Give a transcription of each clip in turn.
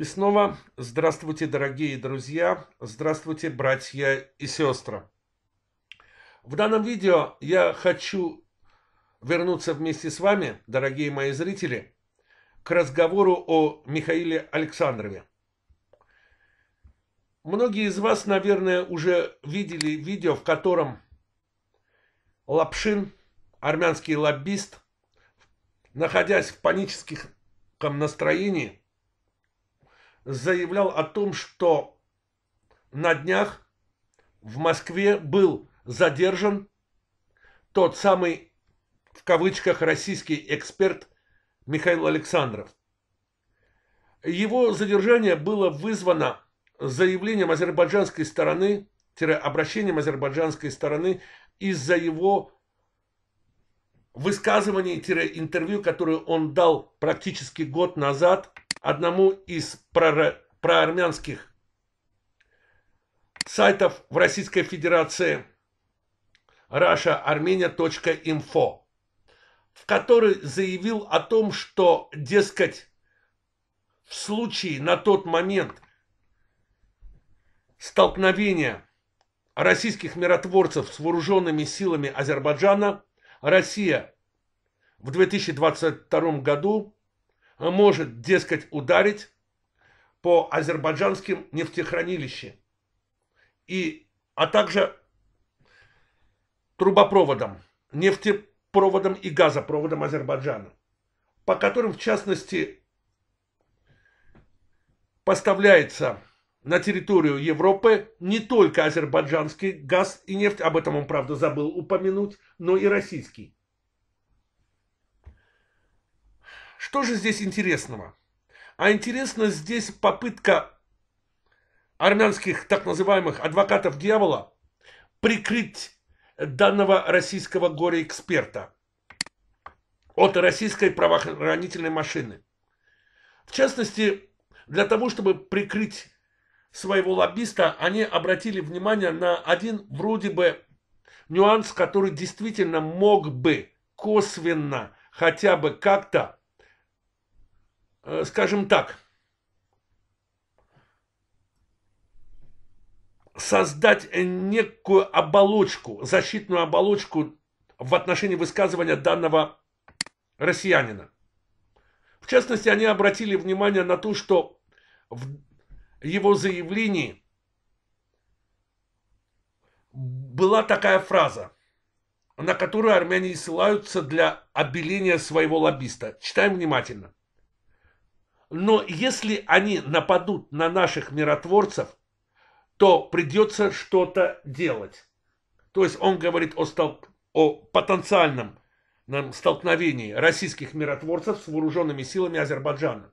И снова здравствуйте, дорогие друзья, здравствуйте, братья и сестры. В данном видео я хочу вернуться вместе с вами, дорогие мои зрители, к разговору о Михаиле Александрове. Многие из вас, наверное, уже видели видео, в котором Лапшин, армянский лоббист, находясь в паническом настроении, заявлял о том, что на днях в Москве был задержан тот самый, в кавычках, российский эксперт Михаил Александров. Его задержание было вызвано заявлением азербайджанской стороны, обращением азербайджанской стороны из-за его высказываний-интервью, которое он дал практически год назад одному из проармянских сайтов в Российской Федерации russiaarmenia.info, в который заявил о том, что, дескать, в случае на тот момент столкновения российских миротворцев с вооруженными силами Азербайджана Россия в 2022 году а может, дескать, ударить по азербайджанским нефтехранилищам, и, а также трубопроводам, нефтепроводам и газопроводам Азербайджана, по которым, в частности, поставляется на территорию Европы не только азербайджанский газ и нефть, об этом он, правда, забыл упомянуть, но и российский. Что же здесь интересного? А интересно здесь попытка армянских так называемых адвокатов дьявола прикрыть данного российского горе-эксперта от российской правоохранительной машины. В частности, для того, чтобы прикрыть своего лоббиста, они обратили внимание на один вроде бы нюанс, который действительно мог бы косвенно хотя бы как-то Э, скажем так, создать некую оболочку, защитную оболочку в отношении высказывания данного россиянина. В частности, они обратили внимание на то, что в его заявлении была такая фраза, на которую армяне ссылаются для обеления своего лоббиста. Читаем внимательно. Но если они нападут на наших миротворцев, то придется что-то делать. То есть он говорит о, столк... о потенциальном нам столкновении российских миротворцев с вооруженными силами Азербайджана.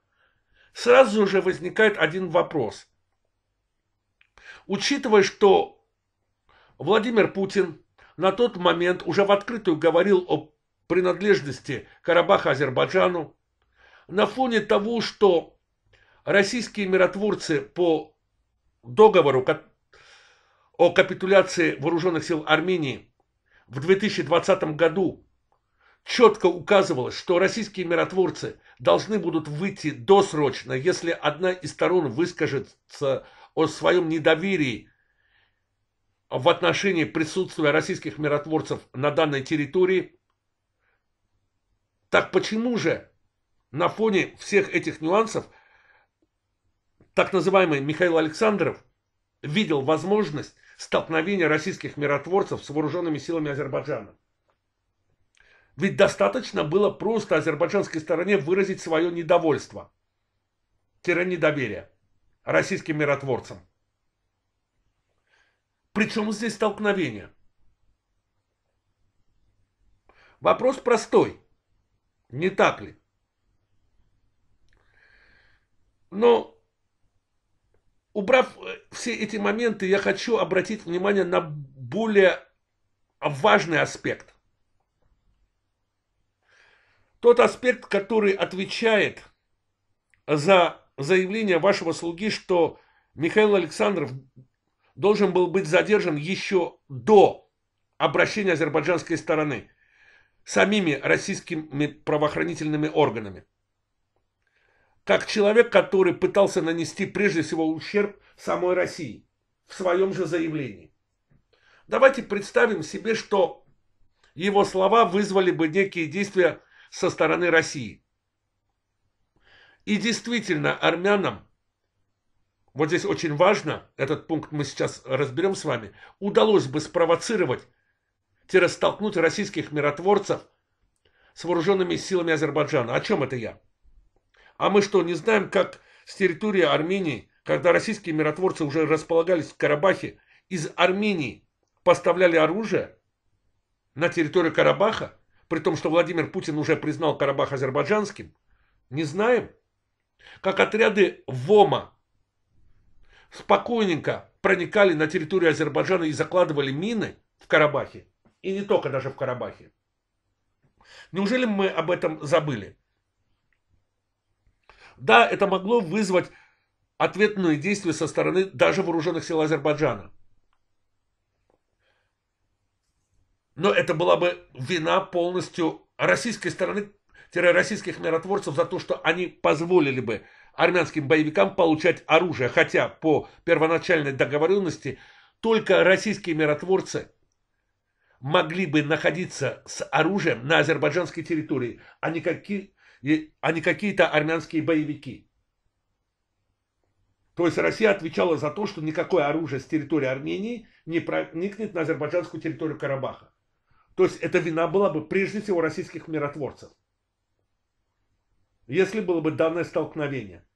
Сразу же возникает один вопрос. Учитывая, что Владимир Путин на тот момент уже в открытую говорил о принадлежности Карабаха Азербайджану, на фоне того, что российские миротворцы по договору о капитуляции вооруженных сил Армении в 2020 году четко указывалось, что российские миротворцы должны будут выйти досрочно, если одна из сторон выскажется о своем недоверии в отношении присутствия российских миротворцев на данной территории. Так почему же на фоне всех этих нюансов так называемый Михаил Александров видел возможность столкновения российских миротворцев с вооруженными силами Азербайджана. Ведь достаточно было просто азербайджанской стороне выразить свое недовольство, недоверие российским миротворцам. Причем здесь столкновение? Вопрос простой. Не так ли? Но убрав э, все эти моменты, я хочу обратить внимание на более важный аспект. Тот аспект, который отвечает за заявление вашего слуги, что Михаил Александров должен был быть задержан еще до обращения азербайджанской стороны самими российскими правоохранительными органами как человек, который пытался нанести прежде всего ущерб самой России в своем же заявлении. Давайте представим себе, что его слова вызвали бы некие действия со стороны России. И действительно, армянам, вот здесь очень важно, этот пункт мы сейчас разберем с вами, удалось бы спровоцировать, столкнуть российских миротворцев с вооруженными силами Азербайджана. О чем это я? А мы что, не знаем, как с территории Армении, когда российские миротворцы уже располагались в Карабахе, из Армении поставляли оружие на территорию Карабаха, при том, что Владимир Путин уже признал Карабах азербайджанским? Не знаем. Как отряды ВОМа спокойненько проникали на территорию Азербайджана и закладывали мины в Карабахе. И не только даже в Карабахе. Неужели мы об этом забыли? Да, это могло вызвать ответные действия со стороны даже вооруженных сил Азербайджана. Но это была бы вина полностью российской стороны, российских миротворцев за то, что они позволили бы армянским боевикам получать оружие, хотя по первоначальной договоренности только российские миротворцы могли бы находиться с оружием на азербайджанской территории, а никакие а не какие-то армянские боевики. То есть Россия отвечала за то, что никакое оружие с территории Армении не проникнет на азербайджанскую территорию Карабаха. То есть эта вина была бы прежде всего российских миротворцев. Если было бы данное столкновение.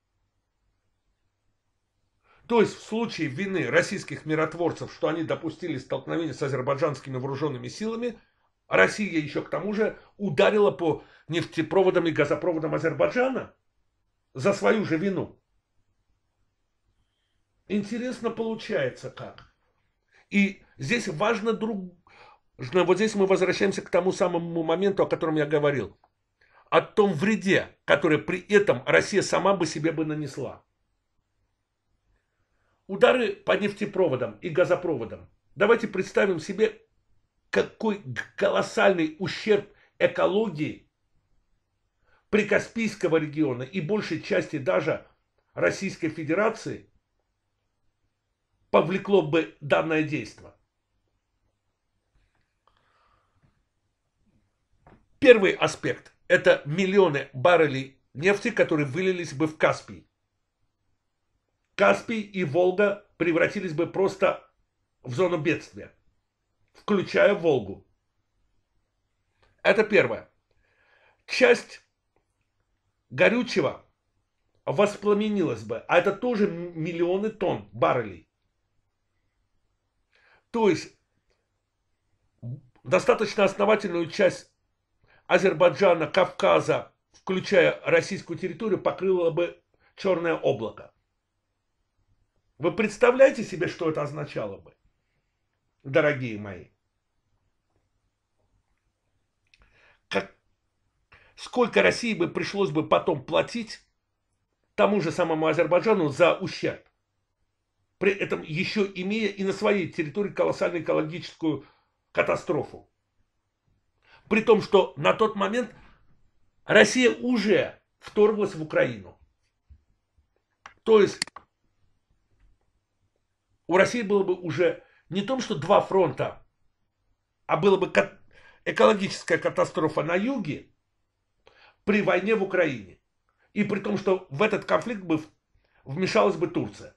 То есть в случае вины российских миротворцев, что они допустили столкновение с азербайджанскими вооруженными силами – а Россия еще к тому же ударила по нефтепроводам и газопроводам Азербайджана за свою же вину. Интересно получается как. И здесь важно друг... Ну, вот здесь мы возвращаемся к тому самому моменту, о котором я говорил. О том вреде, который при этом Россия сама бы себе бы нанесла. Удары по нефтепроводам и газопроводам. Давайте представим себе какой колоссальный ущерб экологии Прикаспийского региона и большей части даже Российской Федерации повлекло бы данное действие. Первый аспект – это миллионы баррелей нефти, которые вылились бы в Каспий. Каспий и Волга превратились бы просто в зону бедствия включая Волгу. Это первое. Часть горючего воспламенилась бы, а это тоже миллионы тонн баррелей. То есть достаточно основательную часть Азербайджана, Кавказа, включая российскую территорию, покрыло бы черное облако. Вы представляете себе, что это означало бы? дорогие мои. Как, сколько России бы пришлось бы потом платить тому же самому Азербайджану за ущерб, при этом еще имея и на своей территории колоссальную экологическую катастрофу. При том, что на тот момент Россия уже вторглась в Украину. То есть у России было бы уже не том, что два фронта, а было бы экологическая катастрофа на юге при войне в Украине. И при том, что в этот конфликт бы вмешалась бы Турция.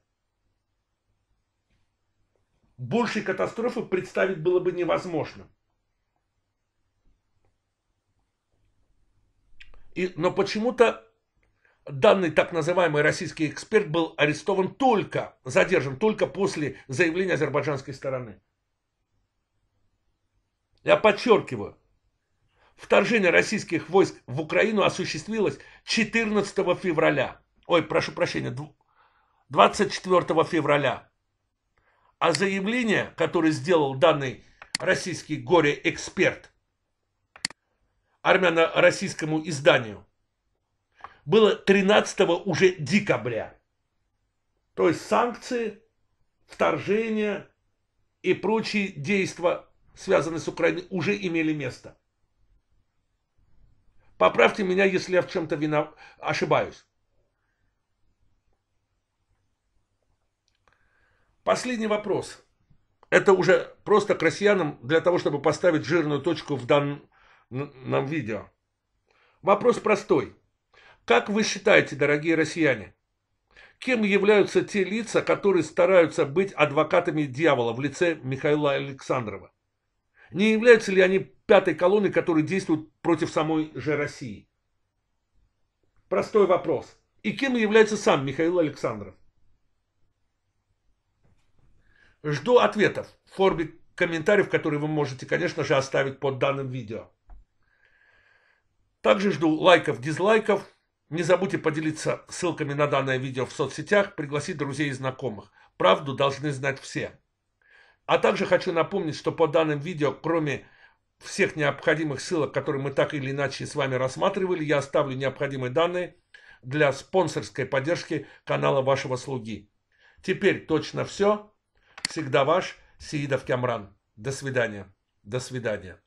Большей катастрофы представить было бы невозможно. И, но почему-то данный так называемый российский эксперт был арестован только, задержан только после заявления азербайджанской стороны. Я подчеркиваю, вторжение российских войск в Украину осуществилось 14 февраля. Ой, прошу прощения, 24 февраля. А заявление, которое сделал данный российский горе-эксперт армяно-российскому изданию – было 13 уже декабря. То есть санкции, вторжения и прочие действия, связанные с Украиной, уже имели место. Поправьте меня, если я в чем-то винов, ошибаюсь. Последний вопрос. Это уже просто к россиянам для того, чтобы поставить жирную точку в данном видео. Вопрос простой. Как вы считаете, дорогие россияне, кем являются те лица, которые стараются быть адвокатами дьявола в лице Михаила Александрова? Не являются ли они пятой колонной, которые действуют против самой же России? Простой вопрос. И кем является сам Михаил Александров? Жду ответов в форме комментариев, которые вы можете, конечно же, оставить под данным видео. Также жду лайков, дизлайков, не забудьте поделиться ссылками на данное видео в соцсетях, пригласить друзей и знакомых. Правду должны знать все. А также хочу напомнить, что по данным видео, кроме всех необходимых ссылок, которые мы так или иначе с вами рассматривали, я оставлю необходимые данные для спонсорской поддержки канала вашего слуги. Теперь точно все. Всегда ваш Сеидов Кямран. До свидания. До свидания.